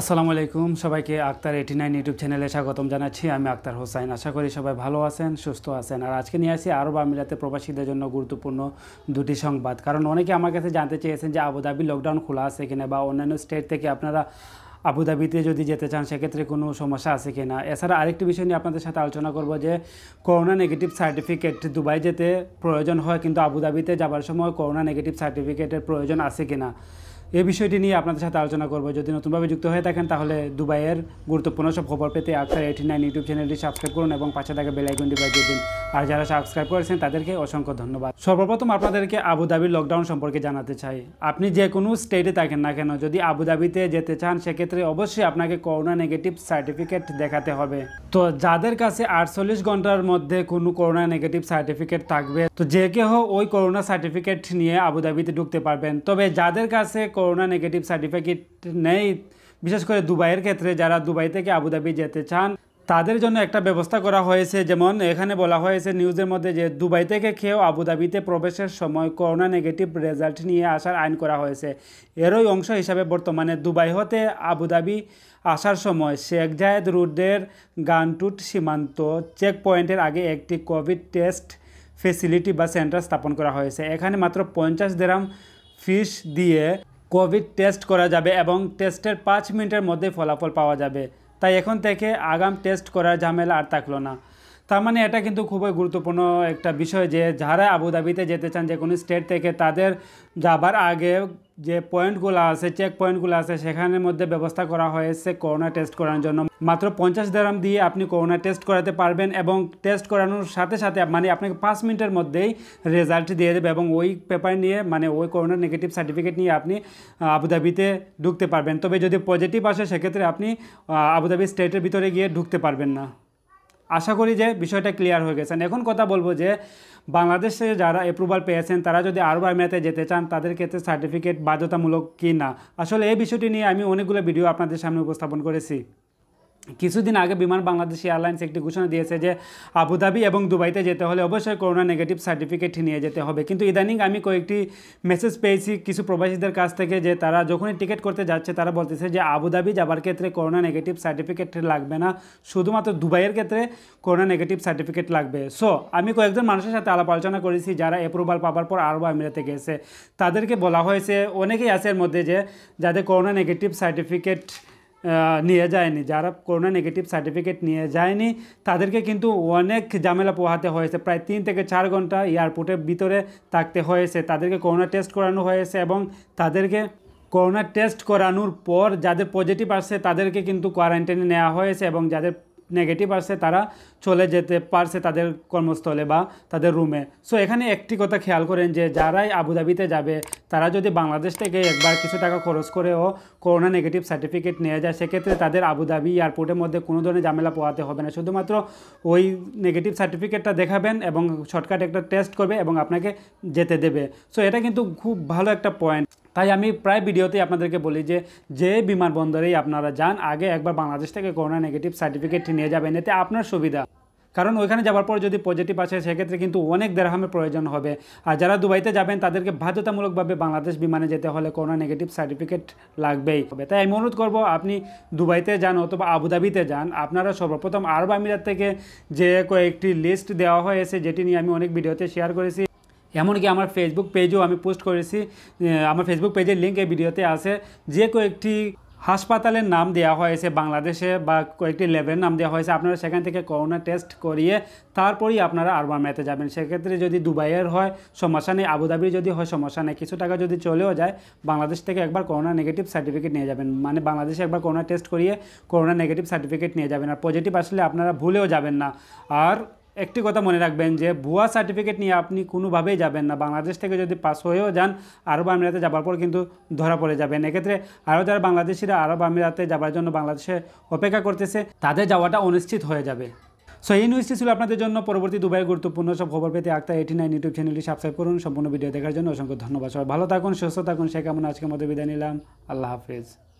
আসসালামু আলাইকুম সবাইকে আক্তার এইটি নাইন ইউটিউব চ্যানেলে স্বাগতম জানাচ্ছি আমি আক্তার হোসাইন আশা করি সবাই ভালো আছেন সুস্থ আছেন আর আজকে নিয়ে আসি আরব আমিরাতে প্রবাসীদের জন্য গুরুত্বপূর্ণ দুটি সংবাদ কারণ অনেকে আমার কাছে জানতে চেয়েছেন যে আবুধাবি লকডাউন খোলা আছে কিনা বা অন্যান্য স্টেট থেকে আপনারা আবুধাবিতে যদি যেতে চান সেক্ষেত্রে কোনো সমস্যা আছে কি না এছাড়া আরেকটি বিষয় নিয়ে আপনাদের সাথে আলোচনা করব যে করোনা নেগেটিভ সার্টিফিকেট দুবাই যেতে প্রয়োজন হয় কিন্তু আবুধাবিতে যাবার সময় করোনা নেগেটিভ সার্টিফিকেটের প্রয়োজন আছে কি না এই বিষয়টি নিয়ে আপনাদের সাথে আলোচনা করব যদি নতুনভাবে যুক্ত হয়ে থাকেন তাহলে দুবাইয়ের গুরুত্বপূর্ণ সব খবর পেতে আপনার এইটি নাইন ইউটিউব চ্যানেলটি সাবস্ক্রাইব করুন এবং পাশে থাকা বেলাইকনটি বাজিয়ে দিন আর যারা সাবস্ক্রাইব করেছেন তাদেরকে অসংখ্য ধন্যবাদ সর্বপ্রথম আপনাদেরকে আবুধাবির লকডাউন সম্পর্কে জানাতে চাই আপনি যে কোনো স্টেটে থাকেন না কেন যদি আবুধাবিতে যেতে চান সেক্ষেত্রে অবশ্যই আপনাকে করোনা নেগেটিভ সার্টিফিকেট দেখাতে হবে তো যাদের কাছে আটচল্লিশ ঘন্টার মধ্যে কোনো করোনা নেগেটিভ সার্টিফিকেট থাকবে তো যে কেহ ওই করোনা সার্টিফিকেট নিয়ে আবুধাবিতে ঢুকতে পারবেন তবে যাদের কাছে করোনা নেগেটিভ সার্টিফিকেট নেই বিশেষ করে দুবাইয়ের ক্ষেত্রে যারা দুবাই থেকে আবুধাবি যেতে চান তাদের জন্য একটা ব্যবস্থা করা হয়েছে যেমন এখানে বলা হয়েছে নিউজের মধ্যে যে দুবাই থেকে খেয়েও আবুধাবিতে প্রবেশের সময় করোনা নেগেটিভ রেজাল্ট নিয়ে আসার আইন করা হয়েছে এরই অংশ হিসাবে বর্তমানে দুবাই হতে আবুধাবি আসার সময় শেখ জায়েদ রুডের গানটুট সীমান্ত চেক পয়েন্টের আগে একটি কোভিড টেস্ট ফেসিলিটি বা সেন্টার স্থাপন করা হয়েছে এখানে মাত্র পঞ্চাশ দেরাম ফিস দিয়ে কোভিড টেস্ট করা যাবে এবং টেস্টের পাঁচ মিনিটের মধ্যে ফলাফল পাওয়া যাবে তাই এখন থেকে আগাম টেস্ট করার ঝামেলা আর থাকলো না তার মানে এটা কিন্তু খুবই গুরুত্বপূর্ণ একটা বিষয় যে যারা আবুধাবিতে যেতে চান যে কোনো স্টেট থেকে তাদের যাবার আগে যে পয়েন্টগুলো আছে চেক পয়েন্টগুলো আছে সেখানের মধ্যে ব্যবস্থা করা হয়েছে করোনা টেস্ট করানোর জন্য মাত্র পঞ্চাশ দাম দিয়ে আপনি করোনা টেস্ট করাতে পারবেন এবং টেস্ট করানোর সাথে সাথে মানে আপনাকে পাঁচ মিনিটের মধ্যেই রেজাল্ট দিয়ে দেবে এবং ওই পেপার নিয়ে মানে ওই করোনার নেগেটিভ সার্টিফিকেট নিয়ে আপনি আবুধাবিতে ঢুকতে পারবেন তবে যদি পজিটিভ আসে সেক্ষেত্রে আপনি আবুধাবি স্টেটের ভিতরে গিয়ে ঢুকতে পারবেন না আশা করি যে বিষয়টা ক্লিয়ার হয়ে গেছেন এখন কথা বলবো যে বাংলাদেশে যারা অ্যাপ্রুভাল পেয়েছেন তারা যদি আরব আমিরাতে যেতে চান তাদের ক্ষেত্রে সার্টিফিকেট বাধ্যতামূলক কি না আসলে এই বিষয়টি নিয়ে আমি অনেকগুলো ভিডিও আপনাদের সামনে উপস্থাপন করেছি কিছুদিন আগে বিমান বাংলাদেশ এয়ারলাইন্স একটি ঘোষণা দিয়েছে যে আবুধাবি এবং দুবাইতে যেতে হলে অবশ্যই করোনা নেগেটিভ সার্টিফিকেট নিয়ে যেতে হবে কিন্তু ইদানিং আমি কয়েকটি মেসেজ পেয়েছি কিছু প্রবাসীদের কাছ থেকে যে তারা যখনই টিকিট করতে যাচ্ছে তারা বলতেছে যে আবুধাবি যাবার ক্ষেত্রে করোনা নেগেটিভ সার্টিফিকেট লাগবে না শুধুমাত্র দুবাইয়ের ক্ষেত্রে করোনা নেগেটিভ সার্টিফিকেট লাগবে সো আমি কয়েকজন মানুষের সাথে আলাপ আলোচনা করেছি যারা অ্যাপ্রুভাল পাওয়ার পর আরও আমিরাতে গেছে তাদেরকে বলা হয়েছে অনেকেই আছে এর মধ্যে যে যাদের করোনা নেগেটিভ সার্টিফিকেট নিয়ে যায়নি যারা করোনা নেগেটিভ সার্টিফিকেট নিয়ে যায়নি তাদেরকে কিন্তু অনেক ঝামেলা পোহাতে হয়েছে প্রায় তিন থেকে চার ঘন্টা এয়ারপোর্টের ভিতরে থাকতে হয়েছে তাদেরকে করোনা টেস্ট করানো হয়েছে এবং তাদেরকে করোনা টেস্ট করানোর পর যাদের পজিটিভ আসছে তাদেরকে কিন্তু কোয়ারেন্টাইনে নেওয়া হয়েছে এবং যাদের নেগেটিভ আসছে তারা চলে যেতে পারছে তাদের কর্মস্থলে বা তাদের রুমে সো এখানে একটি কথা খেয়াল করেন যে যারাই আবুধাবিতে যাবে তারা যদি বাংলাদেশ থেকে একবার কিছু টাকা খরচ করেও করোনা নেগেটিভ সার্টিফিকেট নিয়ে যায় সেক্ষেত্রে তাদের আবুধাবি এয়ারপোর্টের মধ্যে কোনো ধরনের ঝামেলা পোয়াতে হবে না শুধুমাত্র ওই নেগেটিভ সার্টিফিকেটটা দেখাবেন এবং শর্টকাট একটা টেস্ট করবে এবং আপনাকে যেতে দেবে সো এটা কিন্তু খুব ভালো একটা পয়েন্ট তাই আমি প্রায় ভিডিওতেই আপনাদেরকে বলি যে যে বিমানবন্দরেই আপনারা যান আগে একবার বাংলাদেশ থেকে করোনা নেগেটিভ সার্টিফিকেট নিয়ে যাবেন এতে আপনার সুবিধা কারণ ওইখানে যাওয়ার পর যদি পজিটিভ আসে সেক্ষেত্রে কিন্তু অনেক দেড়হামের প্রয়োজন হবে আর যারা দুবাইতে যাবেন তাদেরকে বাধ্যতামূলকভাবে বাংলাদেশ বিমানে যেতে হলে করোনা নেগেটিভ সার্টিফিকেট লাগবেই হবে তাই আমি অনুরোধ করবো আপনি দুবাইতে যান অথবা আবুধাবিতে যান আপনারা সর্বপ্রথম আরব আমিরাত থেকে যে কয়েকটি লিস্ট দেওয়া হয়েছে যেটি নিয়ে আমি অনেক ভিডিওতে শেয়ার করেছি এমনকি আমার ফেসবুক পেজও আমি পোস্ট করেছি আমার ফেসবুক পেজের লিঙ্ক এই ভিডিওতে আছে যে কয়েকটি হাসপাতালের নাম দেওয়া হয়েছে বাংলাদেশে বা কয়েকটি ল্যাবের নাম দেওয়া হয়েছে আপনারা সেখান থেকে করোনা টেস্ট করিয়ে তারপরেই আপনারা আরবার মেতে যাবেন সেক্ষেত্রে যদি দুবাইয়ের হয় সমস্যা নেই আবুধাবির যদি হয় সমস্যা নেই কিছু টাকা যদি চলেও যায় বাংলাদেশ থেকে একবার করোনা নেগেটিভ সার্টিফিকেট নিয়ে যাবেন মানে বাংলাদেশে একবার করোনা টেস্ট করিয়ে করোনা নেগেটিভ সার্টিফিকেট নিয়ে যাবেন আর পজিটিভ আসলে আপনারা ভুলেও যাবেন না আর একটি কথা মনে রাখবেন যে ভুয়া সার্টিফিকেট নিয়ে আপনি কোনোভাবেই যাবেন না বাংলাদেশ থেকে যদি পাস হয়েও যান আরব আমিরাতে যাবার পর কিন্তু ধরা পড়ে যাবেন এক্ষেত্রে আরও যারা বাংলাদেশিরা আরব আমিরাতে যাবার জন্য বাংলাদেশে অপেক্ষা করতেছে তাদের যাওয়াটা অনিশ্চিত হয়ে যাবে সো এই নিউজটি ছিল আপনাদের জন্য পরবর্তী দুবাই গুরুত্বপূর্ণ সব খবর পেতে আক্তা এইটি নাইন ইউটিউব চ্যানেলটি সাবস্ক্রাইব করুন সম্পূর্ণ ভিডিও দেখার জন্য অসংখ্য ধন্যবাদ সবাই ভালো থাকুন সুস্থ থাকুন সে কেমন আজকের মধ্যে বিদায় নিলাম আল্লাহ হাফিজ